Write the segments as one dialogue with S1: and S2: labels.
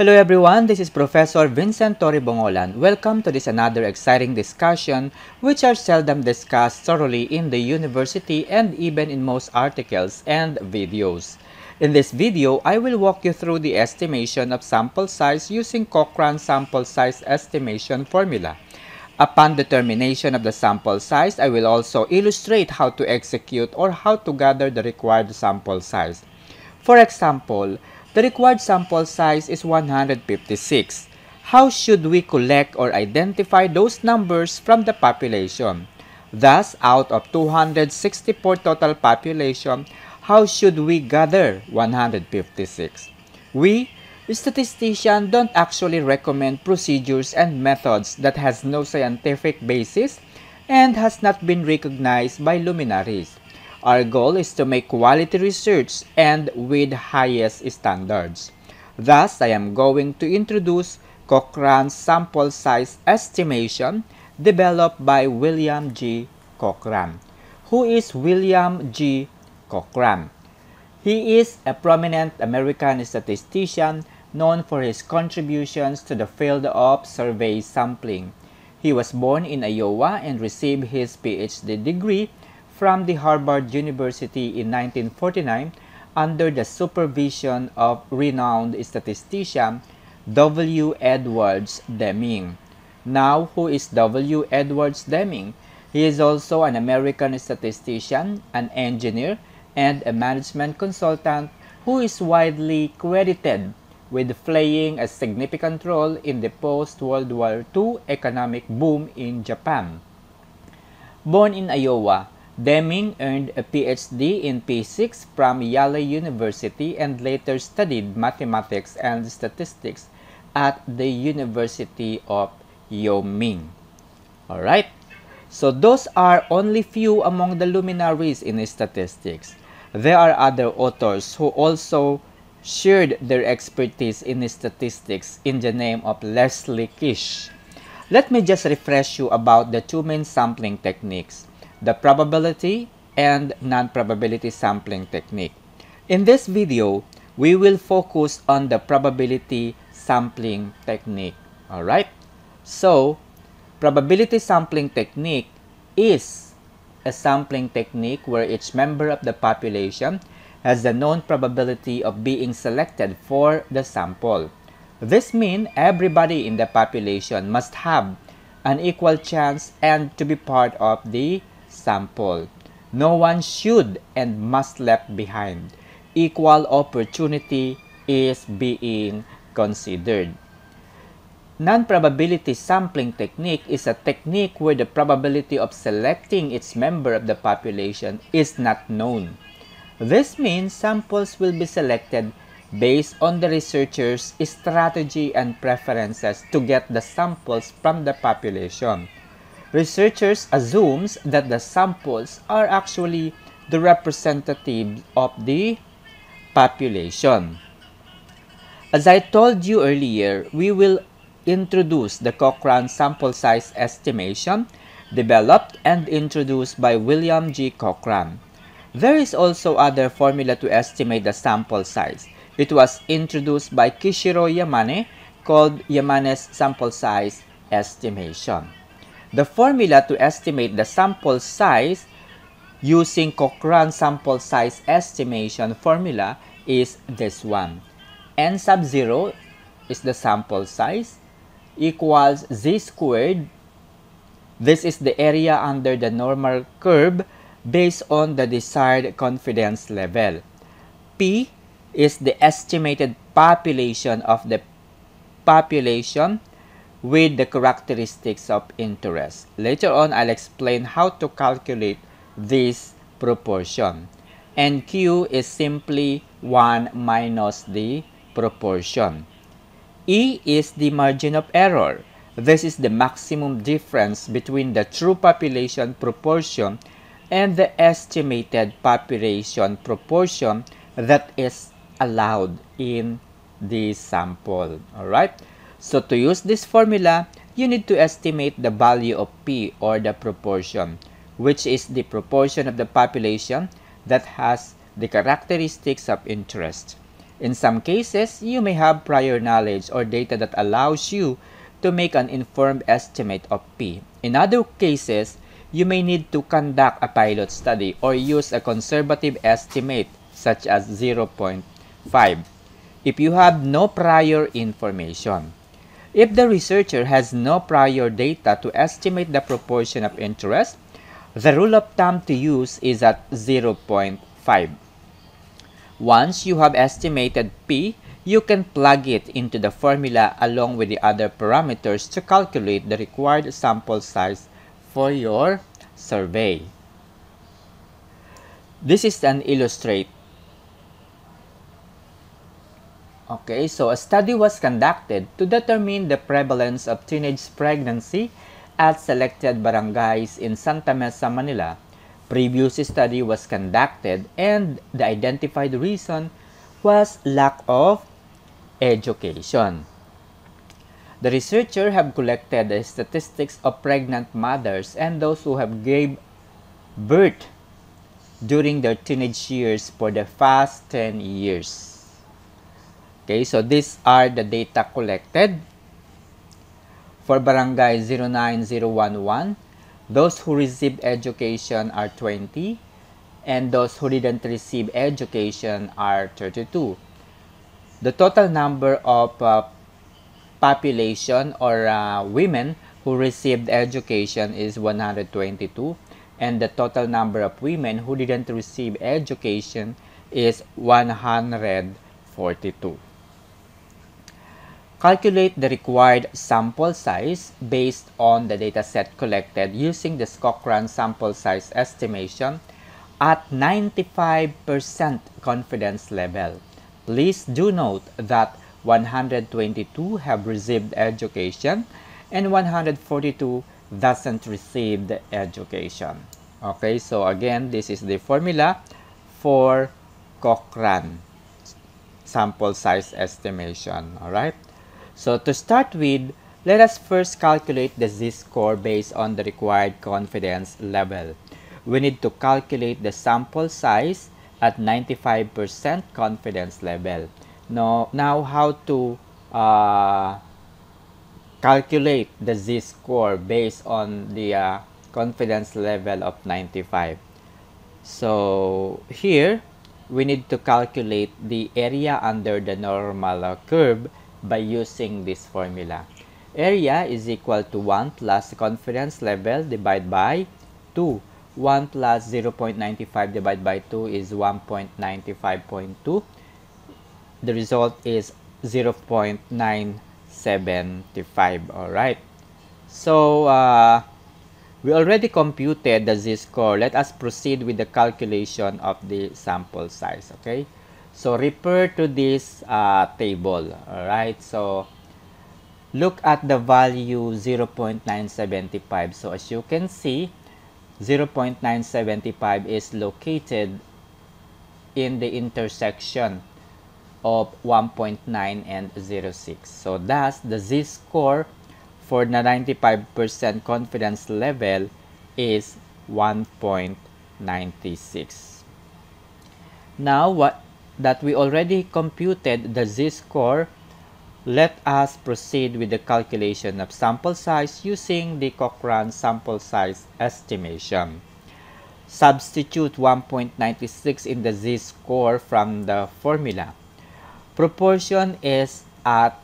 S1: Hello everyone, this is Professor Vincent Torre Bongolan. Welcome to this another exciting discussion which are seldom discussed thoroughly in the university and even in most articles and videos. In this video, I will walk you through the estimation of sample size using Cochrane sample size estimation formula. Upon determination of the sample size, I will also illustrate how to execute or how to gather the required sample size. For example, the required sample size is 156. How should we collect or identify those numbers from the population? Thus, out of 264 total population, how should we gather 156? We, statisticians, don't actually recommend procedures and methods that has no scientific basis and has not been recognized by luminaries. Our goal is to make quality research and with highest standards. Thus, I am going to introduce Cochrane sample size estimation developed by William G. Cochrane. Who is William G. Cochrane? He is a prominent American statistician known for his contributions to the field of survey sampling. He was born in Iowa and received his PhD degree from the Harvard University in 1949 under the supervision of renowned statistician W. Edwards Deming. Now, who is W. Edwards Deming? He is also an American statistician, an engineer, and a management consultant who is widely credited with playing a significant role in the post-World War II economic boom in Japan. Born in Iowa, Deming earned a PhD in physics from Yale University and later studied mathematics and statistics at the University of Yoming. All right. So those are only few among the luminaries in statistics. There are other authors who also shared their expertise in statistics in the name of Leslie Kish. Let me just refresh you about the two main sampling techniques the probability and non-probability sampling technique. In this video, we will focus on the probability sampling technique. Alright? So, probability sampling technique is a sampling technique where each member of the population has the known probability of being selected for the sample. This means everybody in the population must have an equal chance and to be part of the example. No one should and must left behind. Equal opportunity is being considered. Non-probability sampling technique is a technique where the probability of selecting its member of the population is not known. This means samples will be selected based on the researcher's strategy and preferences to get the samples from the population researchers assumes that the samples are actually the representative of the population. As I told you earlier, we will introduce the Cochrane sample size estimation developed and introduced by William G. Cochrane. There is also other formula to estimate the sample size. It was introduced by Kishiro Yamane called Yamane's sample size estimation. The formula to estimate the sample size using Cochrane sample size estimation formula is this one. N sub 0 is the sample size equals z squared. This is the area under the normal curve based on the desired confidence level. P is the estimated population of the population with the characteristics of interest. Later on, I'll explain how to calculate this proportion. And Q is simply 1 minus the proportion. E is the margin of error. This is the maximum difference between the true population proportion and the estimated population proportion that is allowed in the sample. All right. So to use this formula, you need to estimate the value of P or the proportion, which is the proportion of the population that has the characteristics of interest. In some cases, you may have prior knowledge or data that allows you to make an informed estimate of P. In other cases, you may need to conduct a pilot study or use a conservative estimate such as 0.5 if you have no prior information. If the researcher has no prior data to estimate the proportion of interest, the rule of thumb to use is at 0.5. Once you have estimated P, you can plug it into the formula along with the other parameters to calculate the required sample size for your survey. This is an illustrate Okay, so a study was conducted to determine the prevalence of teenage pregnancy at selected barangays in Santa Mesa, Manila. Previous study was conducted and the identified reason was lack of education. The researchers have collected the statistics of pregnant mothers and those who have gave birth during their teenage years for the past 10 years. Okay, so these are the data collected for barangay 09011. Those who received education are 20 and those who didn't receive education are 32. The total number of uh, population or uh, women who received education is 122 and the total number of women who didn't receive education is 142. Calculate the required sample size based on the dataset collected using the Cochrane sample size estimation at 95% confidence level. Please do note that 122 have received education and 142 doesn't receive the education. Okay, so again, this is the formula for Cochrane sample size estimation. All right. So to start with, let us first calculate the z-score based on the required confidence level. We need to calculate the sample size at 95% confidence level. Now, now how to uh, calculate the z-score based on the uh, confidence level of 95. So here, we need to calculate the area under the normal curve by using this formula. Area is equal to 1 plus conference level divided by 2. 1 plus 0 0.95 divided by 2 is 1.95.2. The result is 0 0.975. Alright. So, uh, we already computed the z-score. Let us proceed with the calculation of the sample size. Okay. So refer to this uh, table, alright? So look at the value 0.975. So as you can see, 0.975 is located in the intersection of 1.9 and 0.6. So thus, the z-score for the 95% confidence level is 1.96. Now, what that we already computed the z-score, let us proceed with the calculation of sample size using the Cochrane sample size estimation. Substitute 1.96 in the z-score from the formula. Proportion is at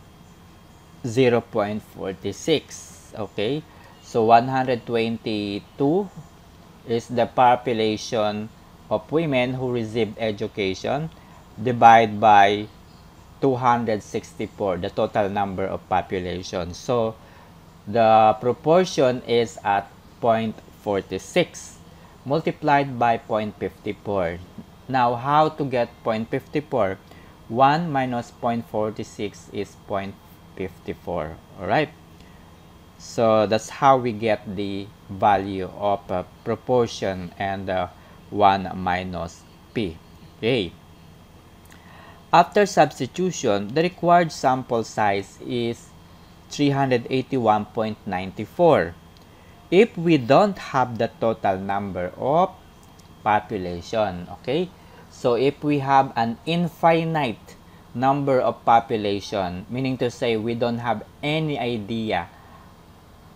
S1: 0.46. Okay, so 122 is the population of women who received education divide by 264, the total number of population. So, the proportion is at 0.46 multiplied by 0.54. Now, how to get 0.54? 1 minus 0.46 is 0.54. Alright? So, that's how we get the value of uh, proportion and uh, 1 minus p. Okay. After substitution, the required sample size is 381.94. If we don't have the total number of population, okay? So if we have an infinite number of population, meaning to say we don't have any idea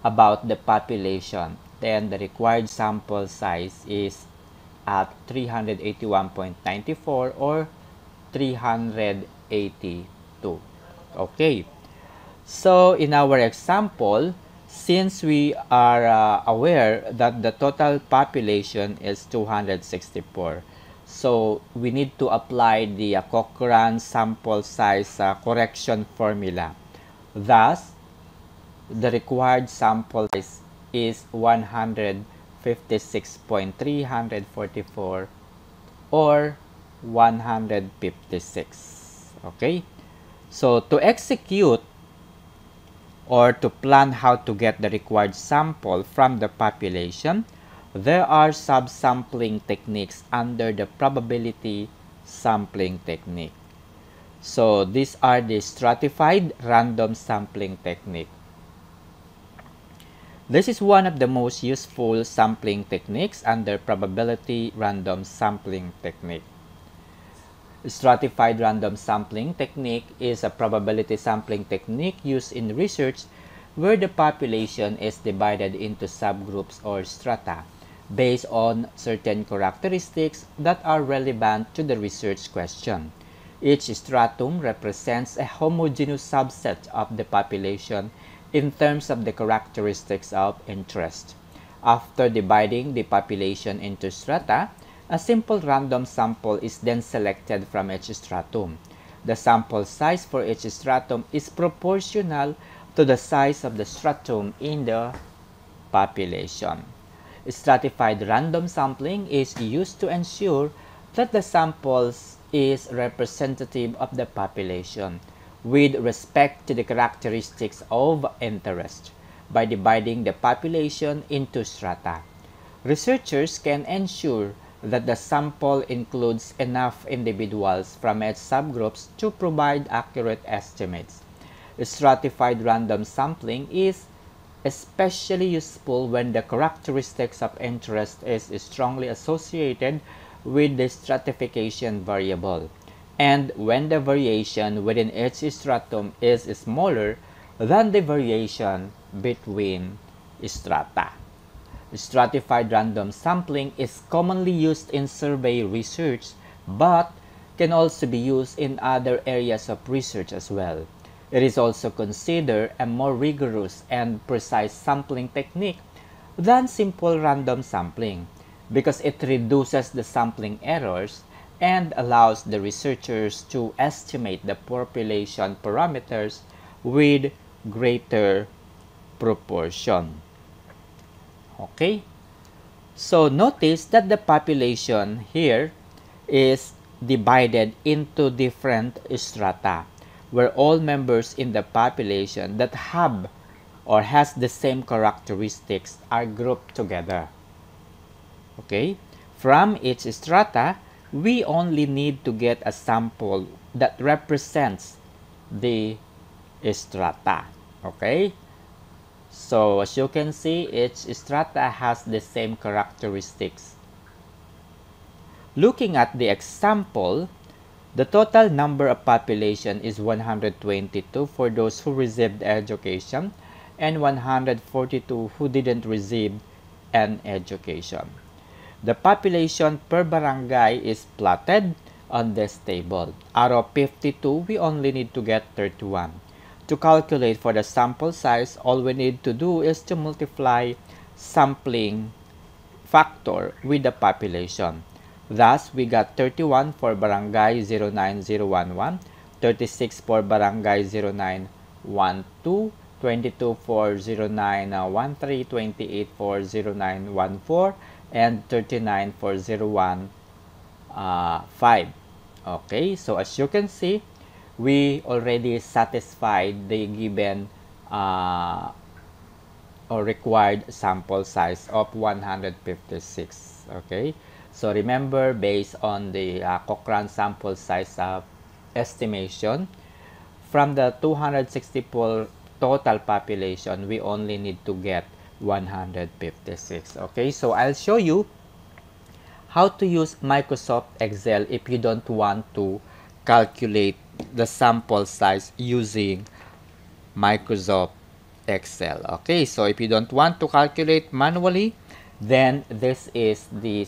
S1: about the population, then the required sample size is at 381.94 or 382. Okay. So, in our example, since we are uh, aware that the total population is 264, so we need to apply the uh, Cochrane sample size uh, correction formula. Thus, the required sample size is 156.344 or 156. Okay? So, to execute or to plan how to get the required sample from the population, there are subsampling techniques under the probability sampling technique. So, these are the stratified random sampling technique. This is one of the most useful sampling techniques under probability random sampling technique. Stratified random sampling technique is a probability sampling technique used in research where the population is divided into subgroups or strata based on certain characteristics that are relevant to the research question. Each stratum represents a homogeneous subset of the population in terms of the characteristics of interest. After dividing the population into strata, A simple random sample is then selected from each stratum. The sample size for each stratum is proportional to the size of the stratum in the population. Stratified random sampling is used to ensure that the samples is representative of the population with respect to the characteristics of interest by dividing the population into strata. Researchers can ensure that the sample includes enough individuals from its subgroups to provide accurate estimates. Stratified random sampling is especially useful when the characteristics of interest is strongly associated with the stratification variable. And when the variation within each stratum is smaller than the variation between strata. Stratified random sampling is commonly used in survey research but can also be used in other areas of research as well. It is also considered a more rigorous and precise sampling technique than simple random sampling because it reduces the sampling errors and allows the researchers to estimate the population parameters with greater proportion. Okay? So notice that the population here is divided into different strata where all members in the population that have or has the same characteristics are grouped together. Okay? From each strata, we only need to get a sample that represents the strata. Okay? So as you can see, each strata has the same characteristics. Looking at the example, the total number of population is 122 for those who received education and 142 who didn't receive an education. The population per barangay is plotted on this table. Out of 52, we only need to get 31. To calculate for the sample size, all we need to do is to multiply sampling factor with the population. Thus, we got 31 for barangay 09011, 36 for barangay 0912, 22 for 0913, 28 for 0914, and 39 for 015. Uh, okay, so as you can see, we already satisfied the given uh, or required sample size of 156 okay so remember based on the uh, Cochrane sample size uh, estimation from the 264 total population we only need to get 156 okay so I'll show you how to use Microsoft Excel if you don't want to calculate the sample size using Microsoft Excel. Okay, so if you don't want to calculate manually, then this is the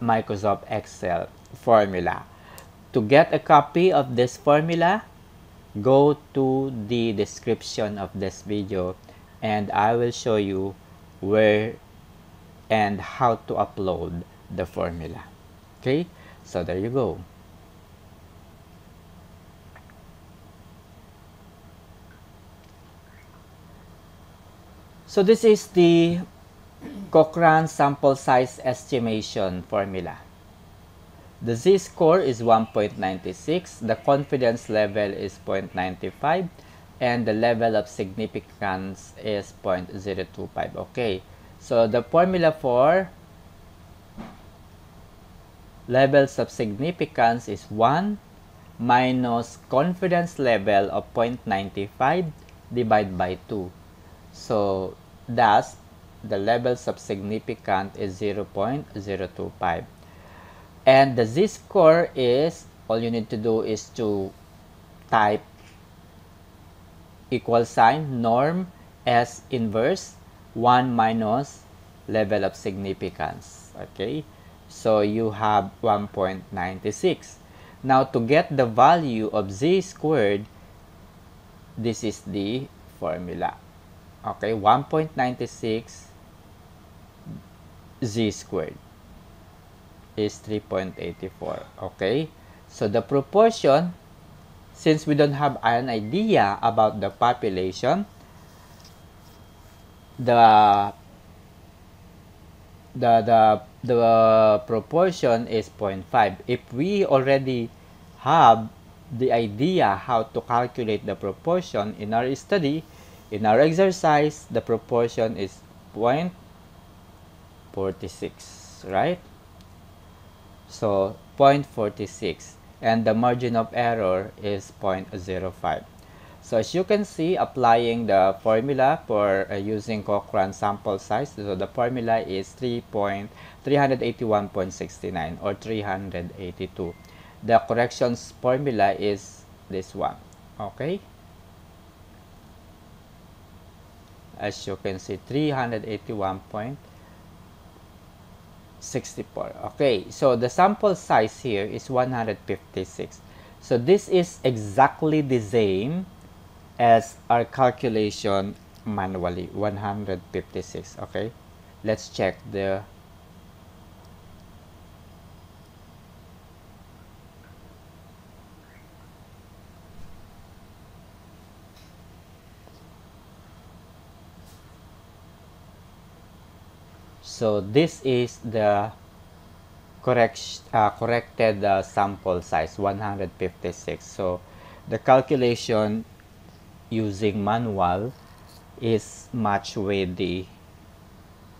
S1: Microsoft Excel formula. To get a copy of this formula, go to the description of this video and I will show you where and how to upload the formula. Okay, so there you go. So this is the Cochrane sample size estimation formula. The z-score is 1.96, the confidence level is 0.95, and the level of significance is 0.025. Okay, so the formula for levels of significance is 1 minus confidence level of 0.95 divided by 2. So thus, the levels of significant is 0 0.025. And the z-score is, all you need to do is to type equal sign norm S inverse 1 minus level of significance. Okay, so you have 1.96. Now to get the value of z squared, this is the formula. Okay, 1.96 z squared is 3.84. Okay, so the proportion, since we don't have an idea about the population, the the the the proportion is 0.5 if we already have the idea how to calculate the proportion in our study in our exercise, the proportion is 0.46, right? So 0.46 and the margin of error is 0.05. So as you can see, applying the formula for uh, using Cochrane sample size, so the formula is 3.381.69 or 382. The corrections formula is this one, okay? as you can see 381.64 okay so the sample size here is 156 so this is exactly the same as our calculation manually 156 okay let's check the So this is the correct, uh, corrected uh, sample size, 156. So the calculation using manual is much with the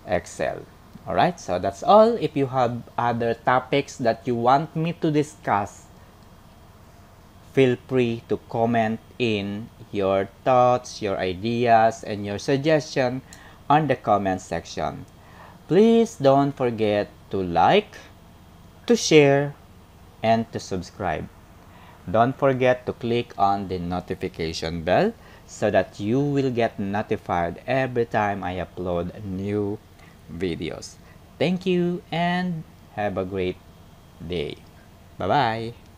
S1: Excel. Alright, so that's all. If you have other topics that you want me to discuss, feel free to comment in your thoughts, your ideas, and your suggestion on the comment section. Please don't forget to like, to share, and to subscribe. Don't forget to click on the notification bell so that you will get notified every time I upload new videos. Thank you and have a great day. Bye-bye.